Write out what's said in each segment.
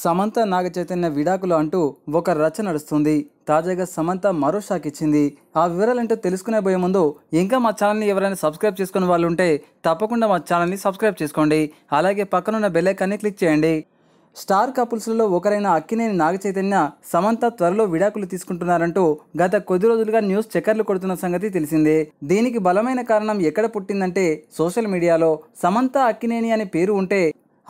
సమంత నాగ చైతన్య విడాకులు అంటూ ఒక రచ నడుస్తుంది తాజాగా సమంత మరో షాక్ ఇచ్చింది ఆ వివరాలంటూ తెలుసుకునే పోయే ముందు ఇంకా మా ఛానల్ని ఎవరైనా సబ్స్క్రైబ్ చేసుకునే వాళ్ళు ఉంటే తప్పకుండా మా ఛానల్ని సబ్స్క్రైబ్ చేసుకోండి అలాగే పక్కనున్న బెల్లైకాన్ని క్లిక్ చేయండి స్టార్ కపుల్స్లలో ఒకరైన అక్కినేని నాగ చైతన్య సమంత త్వరలో విడాకులు తీసుకుంటున్నారంటూ గత కొద్ది రోజులుగా న్యూస్ చెక్కర్లు కొడుతున్న సంగతి తెలిసిందే దీనికి బలమైన కారణం ఎక్కడ పుట్టిందంటే సోషల్ మీడియాలో సమంత అక్కినేని అనే పేరు ఉంటే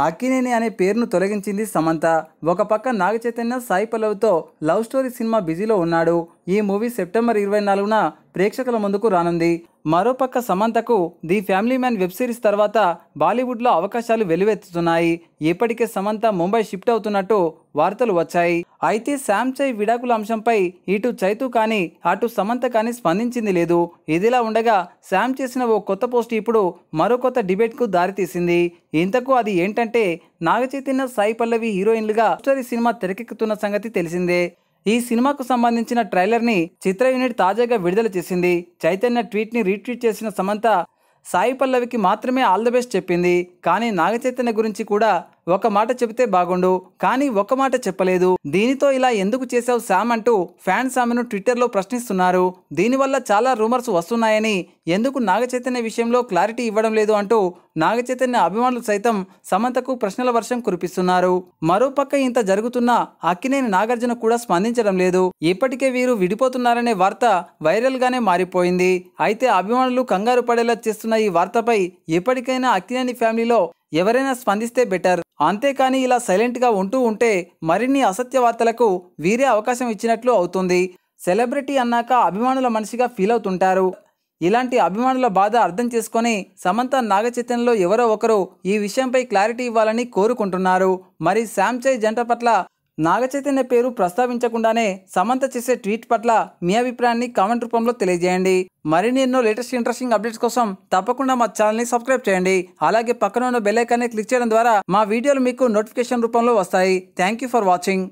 అక్కినేని అనే పేరును తొలగించింది సమంత ఒక పక్క నాగ చైతన్య సాయి పల్లవ్తో లవ్ స్టోరీ సినిమా బిజీలో ఉన్నాడు ఈ మూవీ సెప్టెంబర్ ఇరవై నాలుగున ప్రేక్షకుల ముందుకు రానుంది మరోపక్క సమంతకు the family man web series తర్వాత బాలీవుడ్లో అవకాశాలు వెలువెత్తుతున్నాయి ఇప్పటికే సమంత ముంబై షిఫ్ట్ అవుతున్నట్టు వార్తలు వచ్చాయి అయితే శామ్ చై విడాకుల అంశంపై ఇటు చైతు కానీ అటు సమంత కానీ స్పందించింది లేదు ఇదిలా ఉండగా శామ్ చేసిన ఓ కొత్త పోస్ట్ ఇప్పుడు మరో కొత్త డిబేట్కు దారితీసింది ఇంతకు అది ఏంటంటే నాగచైతన్య సాయి పల్లవి హీరోయిన్లుగా సినిమా తెరకెక్కుతున్న సంగతి తెలిసిందే ఈ సినిమాకు సంబంధించిన ట్రైలర్ని చిత్ర యూనిట్ తాజాగా విడుదల చేసింది చైతన్య ట్వీట్ని రీట్వీట్ చేసిన సమంత సాయి పల్లవికి మాత్రమే ఆల్ ద బెస్ట్ చెప్పింది కానీ నాగ చైతన్య గురించి కూడా ఒక మాట చెబితే బాగుండు కానీ ఒక మాట చెప్పలేదు దీనితో ఇలా ఎందుకు చేశావు శామ్ అంటూ ఫ్యాన్స్ ఆమెను ట్విట్టర్లో ప్రశ్నిస్తున్నారు దీనివల్ల చాలా రూమర్స్ వస్తున్నాయని ఎందుకు నాగచైతన్య విషయంలో క్లారిటీ ఇవ్వడం లేదు అంటూ నాగచైతన్య అభిమానులు సైతం సమంతకు ప్రశ్నల వర్షం కురిపిస్తున్నారు మరోపక్క ఇంత జరుగుతున్నా అక్కినేని నాగార్జున కూడా స్పందించడం లేదు ఇప్పటికే వీరు విడిపోతున్నారనే వార్త వైరల్గానే మారిపోయింది అయితే అభిమానులు కంగారు పడేలా చేస్తున్న ఈ వార్తపై ఎప్పటికైనా అక్కినేని ఫ్యామిలీలో ఎవరైనా స్పందిస్తే బెటర్ అంతేకాని ఇలా సైలెంట్గా ఉంటూ ఉంటే మరిన్ని అసత్య వార్తలకు వీరే అవకాశం ఇచ్చినట్లు అవుతుంది సెలబ్రిటీ అన్నాక అభిమానుల మనిషిగా ఫీల్ అవుతుంటారు ఇలాంటి అభిమానుల బాధ అర్థం చేసుకొని సమంత నాగ చైతన్యలో ఎవరో ఒకరు ఈ విషయంపై క్లారిటీ ఇవ్వాలని కోరుకుంటున్నారు మరి శాంచయ్ జంట పట్ల నాగ చైతన్య పేరు ప్రస్తావించకుండానే సమంత చేసే ట్వీట్ పట్ల మీ అభిప్రాయాన్ని కామెంట్ రూపంలో తెలియజేయండి మరిన్ని ఎన్నో లేటెస్ట్ ఇంట్రెస్టింగ్ అప్డేట్స్ కోసం తప్పకుండా మా ఛానల్ని సబ్స్క్రైబ్ చేయండి అలాగే పక్కన ఉన్న బెల్ ఐకాన్ని క్లిక్ చేయడం ద్వారా మా వీడియోలు మీకు నోటిఫికేషన్ రూపంలో వస్తాయి థ్యాంక్ యూ ఫర్ వాచింగ్